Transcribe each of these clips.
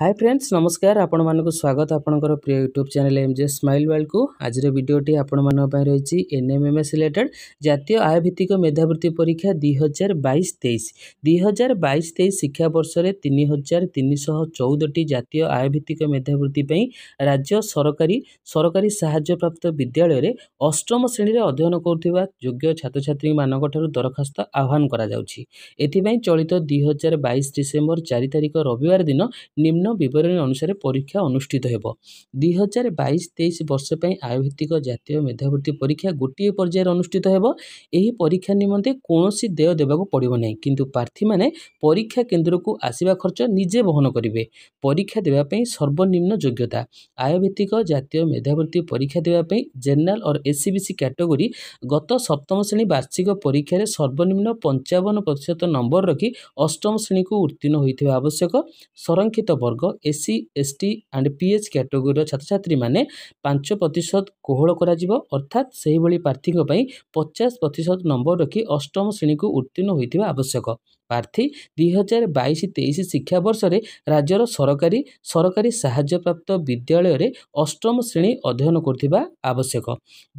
hi friends নমস্কার আপনার স্বাগত আপনার প্রিয় YouTube channel M J smile ୱାର୍ଲଡକୁ ଆଜିର ଭିଡ଼ିଓଟି ଆପଣମାନଙ୍କ ପାଇଁ ରହିଛି ଏନ୍ଏମ୍ଏମ୍ଏସ୍ ରିଲେଟେଡ୍ ଜାତୀୟ ଆୟ ଭିତ୍ତିକ ମେଧାବୃତ୍ତି ପରୀକ୍ଷା ଦୁଇ ହଜାର ବାଇଶ ତେଇଶ ଦୁଇ ହଜାର ବାଇଶ ତେଇଶ ଶିକ୍ଷାବର୍ଷରେ ତିନି ହଜାର ତିନିଶହ ଚଉଦଟି ଜାତୀୟ ଆୟ ଭିତ୍ତିକ ମେଧାବୃତ୍ତି ପାଇଁ ରାଜ୍ୟ ସରକାରୀ ସରକାରୀ ସାହାଯ୍ୟପ୍ରାପ୍ତ ବିଦ୍ୟାଳୟରେ ଅଷ୍ଟମ ଶ୍ରେଣୀରେ ଅଧ୍ୟୟନ କରୁଥିବା ଯୋଗ୍ୟ ଛାତ୍ରଛାତ୍ରୀମାନଙ୍କଠାରୁ ଦରଖାସ୍ତ ଆହ୍ୱାନ କରାଯାଉଛି ଏଥିପାଇଁ ଚଳିତ ଦୁଇ ହଜାର ବାଇଶ ଡିସେମ୍ବର ଚାରି ତାରିଖ ରବିବାର ଦିନ ନିମ୍ନ ভিন্ন ବିବରଣୀ ଅନୁସାରେ ପରୀକ୍ଷା ଅନୁଷ୍ଠିତ ହେବ ଦୁଇ ହଜାର ବାଇଶ ତେଇଶ ବର୍ଷ ପାଇଁ ଆୟଭିତ୍ତିକ ଜାତୀୟ ମେଧାବୃତ୍ତି ପରୀକ୍ଷା ଗୋଟିଏ ପର୍ଯ୍ୟାୟରେ ଅନୁଷ୍ଠିତ ହେବ ଏହି ପରୀକ୍ଷା ନିମନ୍ତେ କୌଣସି ଦେୟ ଦେବାକୁ ପଡ଼ିବ ନାହିଁ କିନ୍ତୁ ପ୍ରାର୍ଥୀମାନେ ପରୀକ୍ଷା କେନ୍ଦ୍ରକୁ ଆସିବା ଖର୍ଚ୍ଚ ନିଜେ ବହନ କରିବେ ପରୀକ୍ଷା ଦେବା ପାଇଁ ସର୍ବନିମ୍ନ ଯୋଗ୍ୟତା ଆୟଭିତ୍ତିକ ଜାତୀୟ ମେଧାବୃତ୍ତି ପରୀକ୍ଷା ଦେବା ପାଇଁ ଜେନେରାଲ ଅର୍ ଏସ୍ସିବିସି କ୍ୟାଟେଗୋରୀ ଗତ ସପ୍ତମ ଶ୍ରେଣୀ ବାର୍ଷିକ ପରୀକ୍ଷାରେ ସର୍ବନିମ୍ନ ପଞ୍ଚାବନ ପ୍ରତିଶତ ନମ୍ବର ରଖି ଅଷ୍ଟମ ଶ୍ରେଣୀକୁ ଉତ୍ତୀର୍ଣ୍ଣ ହୋଇଥିବା ଆବଶ୍ୟକ ସଂରକ୍ଷିତ ବର୍ଗ ବର୍ଗ S T and P H କ୍ୟାଟେଗୋରୀର ଛାତ୍ରଛାତ୍ରୀମାନେ ପାଞ୍ଚ ପ୍ରତିଶତ କୋହଳ କରାଯିବ ଅର୍ଥାତ୍ ସେହିଭଳି ପ୍ରାର୍ଥୀଙ୍କ ପାଇଁ ପଚାଶ ପ୍ରତିଶତ ନମ୍ବର ରଖି ଅଷ୍ଟମ ଶ୍ରେଣୀକୁ ଉତ୍ତୀର୍ଣ୍ଣ ହୋଇଥିବା ଆବଶ୍ୟକ ପ୍ରାର୍ଥୀ ଦୁଇହଜାର ବାଇଶ ତେଇଶ ଶିକ୍ଷାବର୍ଷରେ ରାଜ୍ୟର ସରକାରୀ ସରକାରୀ ସାହାଯ୍ୟପ୍ରାପ୍ତ ବିଦ୍ୟାଳୟରେ ଅଷ୍ଟମ ଶ୍ରେଣୀ ଅଧ୍ୟୟନ କରୁଥିବା ଆବଶ୍ୟକ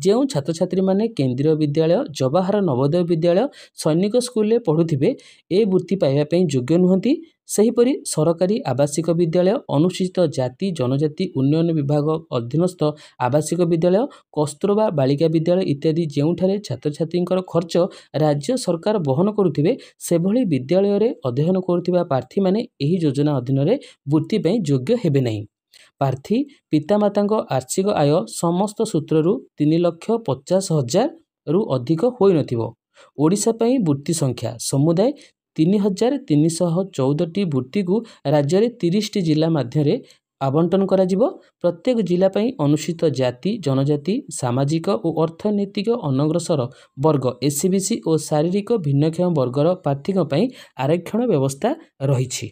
ଯେଉଁ ଛାତ୍ରଛାତ୍ରୀମାନେ କେନ୍ଦ୍ରୀୟ ବିଦ୍ୟାଳୟ ଜବାହର ନବୋଦୟ ବିଦ୍ୟାଳୟ ସୈନିକ ସ୍କୁଲରେ ପଢ଼ୁଥିବେ ଏ ବୃତ୍ତି ପାଇବା ପାଇଁ ଯୋଗ୍ୟ ନୁହନ୍ତି ସେହିପରି ସରକାରୀ ଆବାସିକ ବିଦ୍ୟାଳୟ ଅନୁସୂଚିତ ଜାତି ଜନଜାତି ଉନ୍ନୟନ ବିଭାଗ ଅଧୀନସ୍ଥ ଆବାସିକ ବିଦ୍ୟାଳୟ କସ୍ତୁରବା ବାଳିକା ବିଦ୍ୟାଳୟ ଇତ୍ୟାଦି ଯେଉଁଠାରେ ଛାତ୍ରଛାତ୍ରୀଙ୍କର ଖର୍ଚ୍ଚ ରାଜ୍ୟ ସରକାର ବହନ କରୁଥିବେ ସେଭଳି ବିଦ୍ୟାଳୟରେ ଅଧ୍ୟୟନ କରୁଥିବା ପ୍ରାର୍ଥୀମାନେ ଏହି ଯୋଜନା ଅଧୀନରେ ବୃତ୍ତି ପାଇଁ ଯୋଗ୍ୟ ହେବେ ନାହିଁ ପ୍ରାର୍ଥୀ ପିତାମାତାଙ୍କ ଆର୍ଥିକ ଆୟ ସମସ୍ତ ସୂତ୍ରରୁ ତିନି ଲକ୍ଷ ପଚାଶ ହଜାରରୁ ଅଧିକ ହୋଇନଥିବ ଓଡ଼ିଶା ପାଇଁ ବୃତ୍ତି ସଂଖ୍ୟା ସମୁଦାୟ ତିନି ହଜାର ତିନିଶହ ଚଉଦଟି ବୃତ୍ତିକୁ ରାଜ୍ୟରେ ତିରିଶଟି ଜିଲ୍ଲା ମଧ୍ୟରେ ଆବଣ୍ଟନ କରାଯିବ ପ୍ରତ୍ୟେକ ଜିଲ୍ଲା ପାଇଁ ଅନୁସୂଚିତ ଜାତି ଜନଜାତି ସାମାଜିକ ଓ ଅର୍ଥନୈତିକ ଅନଗ୍ରସର ବର୍ଗ ଏସ୍ସିବିସି ଓ ଶାରୀରିକ ଭିନ୍ନକ୍ଷମ ବର୍ଗର ପ୍ରାର୍ଥୀଙ୍କ ପାଇଁ ଆରକ୍ଷଣ ବ୍ୟବସ୍ଥା ରହିଛି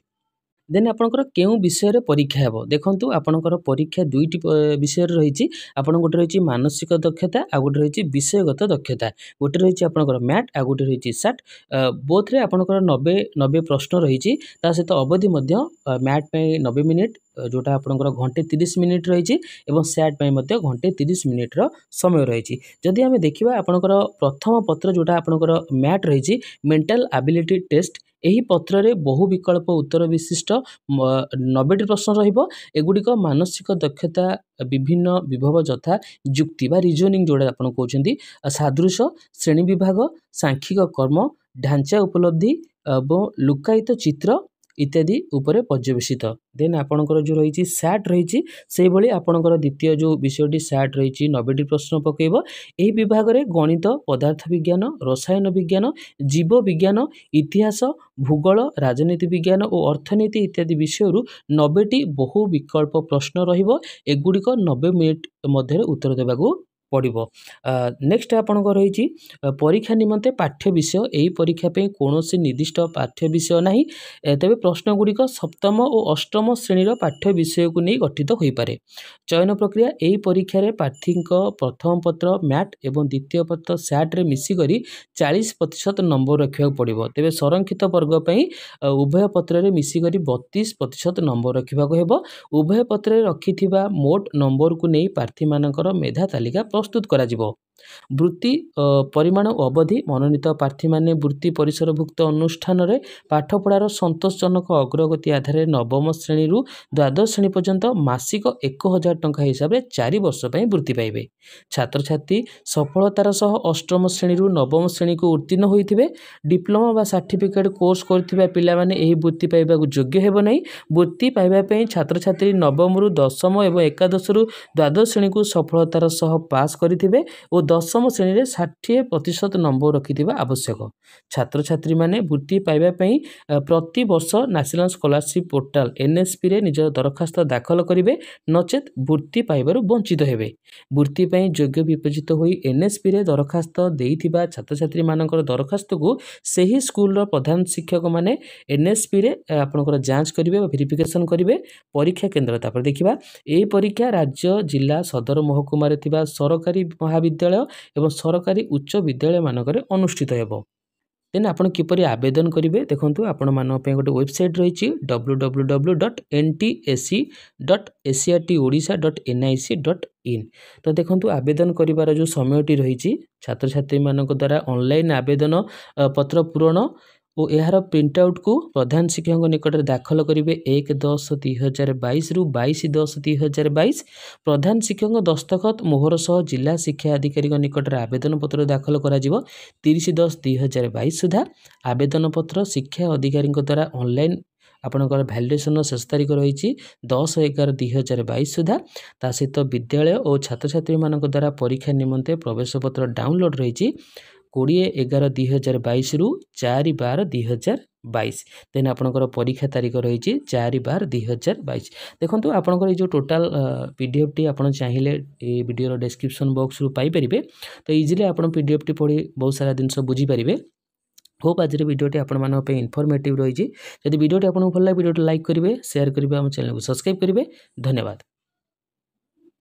দেন আপনার কেউ বিষয়ের পরীক্ষা হব দেখুন আপনার পরীক্ষা দুইটি বিষয়ের রয়েছে আপনার গোটে রয়েছে মানসিক দক্ষতা আর গোটে রয়েছে বিষয়গত দক্ষতা গোটে রয়েছে আপনার ম্যাট আর গোটে রয়েছে সাট বোথরে আপনার নবে নবে প্রশ্ন রয়েছে তা সহ অবধি ম্যাট পাই নবে মিনিট ଯେଉଁଟା ଆପଣଙ୍କର ଘଣ୍ଟେ ତିରିଶ ମିନିଟ୍ ରହିଛି ଏବଂ ସ୍ୟାଟ୍ ପାଇଁ ମଧ୍ୟ ଘଣ୍ଟେ ତିରିଶ ମିନିଟ୍ର ସମୟ ରହିଛି ଯଦି ଆମେ ଦେଖିବା ଆପଣଙ୍କର ପ୍ରଥମ ପତ୍ର ଯେଉଁଟା ଆପଣଙ୍କର ମ୍ୟାଟ୍ ରହିଛି ମେଣ୍ଟାଲ ଆବିଲିଟି ଟେଷ୍ଟ ଏହି ପତ୍ରରେ ବହୁ ବିକଳ୍ପ ଉତ୍ତର ବିଶିଷ୍ଟ ନବେଟି ପ୍ରଶ୍ନ ରହିବ ଏଗୁଡ଼ିକ ମାନସିକ ଦକ୍ଷତା ବିଭିନ୍ନ ବିଭବ ଯଥା ଯୁକ୍ତି ବା ରିଜୋନିଂ ଯେଉଁଟା ଆପଣ କହୁଛନ୍ତି ସାଦୃଶ ଶ୍ରେଣୀ ବିଭାଗ ସାଂଖ୍ୟିକ କର୍ମ ଢାଞ୍ଚା ଉପଲବ୍ଧି ଏବଂ ଲୁକାୟିତ ଚିତ୍ର ইত্যাদি উপরে পর্যবেসিত দেন আপনার যে রয়েছে স্যাট রয়েছে সেইভাবে আপনার দ্বিতীয় যে বিষয়টি স্যাট রয়েছে নবেটি প্রশ্ন পকাইব এই বিভাগের গণিত পদার্থ বিজ্ঞান রসায়ন বিজ্ঞান জীব বিজ্ঞান ইতিহাস ভূগোল রাজনীতি বিজ্ঞান ও অর্থনীতি ইত্যাদি বিষয়র নবেটি বহু বিকল্প প্রশ্ন রহব এগুড়ি নবে মিনিট মধ্যে উত্তর দেওয়া ପଡ଼ିବ ନେକ୍ସଟ ଆପଣଙ୍କ ରହିଛି ପରୀକ୍ଷା ନିମନ୍ତେ ପାଠ୍ୟ ବିଷୟ ଏହି ପରୀକ୍ଷା ପାଇଁ କୌଣସି ନିର୍ଦ୍ଦିଷ୍ଟ ପାଠ୍ୟ ବିଷୟ ନାହିଁ ତେବେ ପ୍ରଶ୍ନଗୁଡ଼ିକ ସପ୍ତମ ଓ ଅଷ୍ଟମ ଶ୍ରେଣୀର ପାଠ୍ୟ ବିଷୟକୁ ନେଇ ଗଠିତ ହୋଇପାରେ ଚୟନ ପ୍ରକ୍ରିୟା ଏହି ପରୀକ୍ଷାରେ ପ୍ରାର୍ଥୀଙ୍କ ପ୍ରଥମ ପତ୍ର ମ୍ୟାଟ୍ ଏବଂ ଦ୍ୱିତୀୟ ପତ୍ର ସ୍ୟାଟ୍ରେ ମିଶିକରି ଚାଳିଶ ପ୍ରତିଶତ ନମ୍ବର ରଖିବାକୁ ପଡ଼ିବ ତେବେ ସଂରକ୍ଷିତ ବର୍ଗ ପାଇଁ ଉଭୟ ପତ୍ରରେ ମିଶିକରି ବତିଶ ପ୍ରତିଶତ ନମ୍ବର ରଖିବାକୁ ହେବ ଉଭୟ ପତ୍ରରେ ରଖିଥିବା ମୋଟ ନମ୍ବରକୁ ନେଇ ପ୍ରାର୍ଥୀମାନଙ୍କର ମେଧା ତାଲିକା প্রস্তুত করা যাব ବୃତ୍ତି ପରିମାଣ ଓ ଅବଧି ମନୋନୀତ ପ୍ରାର୍ଥୀମାନେ ବୃତ୍ତି ପରିସରଭୁକ୍ତ ଅନୁଷ୍ଠାନରେ ପାଠପଢ଼ାର ସନ୍ତୋଷଜନକ ଅଗ୍ରଗତି ଆଧାରରେ ନବମ ଶ୍ରେଣୀରୁ ଦ୍ୱାଦଶ ଶ୍ରେଣୀ ପର୍ଯ୍ୟନ୍ତ ମାସିକ ଏକ ହଜାର ଟଙ୍କା ହିସାବରେ ଚାରି ବର୍ଷ ପାଇଁ ବୃତ୍ତି ପାଇବେ ଛାତ୍ରଛାତ୍ରୀ ସଫଳତାର ସହ ଅଷ୍ଟମ ଶ୍ରେଣୀରୁ ନବମ ଶ୍ରେଣୀକୁ ଉତ୍ତୀର୍ଣ୍ଣ ହୋଇଥିବେ ଡିପ୍ଲୋମା ବା ସାର୍ଟିଫିକେଟ୍ କୋର୍ସ କରିଥିବା ପିଲାମାନେ ଏହି ବୃତ୍ତି ପାଇବାକୁ ଯୋଗ୍ୟ ହେବ ନାହିଁ ବୃତ୍ତି ପାଇବା ପାଇଁ ଛାତ୍ରଛାତ୍ରୀ ନବମରୁ ଦଶମ ଏବଂ ଏକାଦଶରୁ ଦ୍ୱାଦଶ ଶ୍ରେଣୀକୁ ସଫଳତାର ସହ ପାସ୍ କରିଥିବେ ଓ ଦଶମ ଶ୍ରେଣୀରେ ଷାଠିଏ ପ୍ରତିଶତ ନମ୍ବର ରଖିଥିବା ଆବଶ୍ୟକ ଛାତ୍ରଛାତ୍ରୀମାନେ ବୃତ୍ତି ପାଇବା ପାଇଁ ପ୍ରତିବର୍ଷ ନ୍ୟାସନାଲ୍ ସ୍କଲାରସିପ୍ ପୋର୍ଟାଲ୍ ଏନ୍ଏସ୍ପିରେ ନିଜ ଦରଖାସ୍ତ ଦାଖଲ କରିବେ ନଚେତ୍ ବୃତ୍ତି ପାଇବାରୁ ବଞ୍ଚିତ ହେବେ ବୃତ୍ତି ପାଇଁ ଯୋଗ୍ୟ ବିବେଚିତ ହୋଇ ଏନ୍ଏସ୍ପିରେ ଦରଖାସ୍ତ ଦେଇଥିବା ଛାତ୍ରଛାତ୍ରୀମାନଙ୍କର ଦରଖାସ୍ତକୁ ସେହି ସ୍କୁଲର ପ୍ରଧାନ ଶିକ୍ଷକମାନେ ଏନ୍ଏସ୍ପିରେ ଆପଣଙ୍କର ଯାଞ୍ଚ କରିବେ ବା ଭେରିଫିକେସନ୍ କରିବେ ପରୀକ୍ଷା କେନ୍ଦ୍ର ତାପରେ ଦେଖିବା ଏହି ପରୀକ୍ଷା ରାଜ୍ୟ ଜିଲ୍ଲା ସଦର ମହକୁମାରେ ଥିବା ସରକାରୀ ମହାବିଦ୍ୟାଳୟ ବିଶ୍ୱବିଦ୍ୟାଳୟ ଏବଂ ସରକାରୀ ଉଚ୍ଚ ବିଦ୍ୟାଳୟ ମାନଙ୍କରେ ଅନୁଷ୍ଠିତ ହେବ ଦେନ୍ ଆପଣ କିପରି ଆବେଦନ କରିବେ ଦେଖନ୍ତୁ ଆପଣମାନଙ୍କ ପାଇଁ ଗୋଟେ ୱେବସାଇଟ୍ ରହିଛି W W W dot N T S C dot Asia T Odisha dot N I C dot in ତ ଦେଖନ୍ତୁ ଆବେଦନ କରିବାର ଯେଉଁ ସମୟଟି ରହିଛି ଛାତ୍ରଛାତ୍ରୀମାନଙ୍କ ଦ୍ୱାରା ଅନଲାଇନ୍ ଆବେଦନ ପତ୍ର ପୂରଣ ଓ ଏହାର ପ୍ରିଣ୍ଟଆଉଟ୍କୁ ପ୍ରଧାନ ଶିକ୍ଷକଙ୍କ ନିକଟରେ ଦାଖଲ କରିବେ ଏକ ଦଶ ଦୁଇ ହଜାର ବାଇଶରୁ ବାଇଶ ଦଶ ଦୁଇ ହଜାର ବାଇଶ ପ୍ରଧାନ ଶିକ୍ଷକଙ୍କ ଦସ୍ତଖତ ମୋହର ସହ ଜିଲ୍ଲା ଶିକ୍ଷା ଅଧିକାରୀଙ୍କ ନିକଟରେ ଆବେଦନପତ୍ର ଦାଖଲ କରାଯିବ ତିରିଶ ଦଶ ଦୁଇ ହଜାର ବାଇଶ ସୁଦ୍ଧା ଆବେଦନପତ୍ର ଶିକ୍ଷା ଅଧିକାରୀଙ୍କ ଦ୍ୱାରା ଅନଲାଇନ୍ ଆପଣଙ୍କର ଭ୍ୟାଲିଡେସନ୍ର ଶେଷ ତାରିଖ ରହିଛି ଦଶ ଏଗାର ଦୁଇ ହଜାର ବାଇଶ ସୁଦ୍ଧା ତା ସହିତ ବିଦ୍ୟାଳୟ ଓ ଛାତ୍ରଛାତ୍ରୀମାନଙ୍କ ଦ୍ୱାରା ପରୀକ୍ଷା ନିମନ୍ତେ ପ୍ରବେଶପତ୍ର ଡାଉନଲୋଡ଼୍ ରହିଛି କୋଡ଼ିଏ ଏଗାର ଦୁଇ ହଜାର ବାଇଶରୁ ଚାରି ବାର ଦୁଇ ହଜାର বাইশ দেন আপনার পরীক্ষা তারিখ রয়েছে চারি বার দুই হাজার বাইশ দেখুন আপনার এই যে টোটাল পিডিএফটি আপনার চাইলে এই ভিডিওর ডেসক্রিপশন বক্সরু পাইপারে তো ইজিলি আপনার পিডিএফটি পড়ি বহু সারা জিনিস বুঝিপারে হোপ আজকের ভিডিওটি আপনার ইনফরমেটিভ রয়েছে যদি ভিডিওটি আপনার ভাল লাগে ভিডিওটি লাইক করবে সেয়ার করবে আমার চ্যানেলকে সবসক্রাইব করবে ধন্যবাদ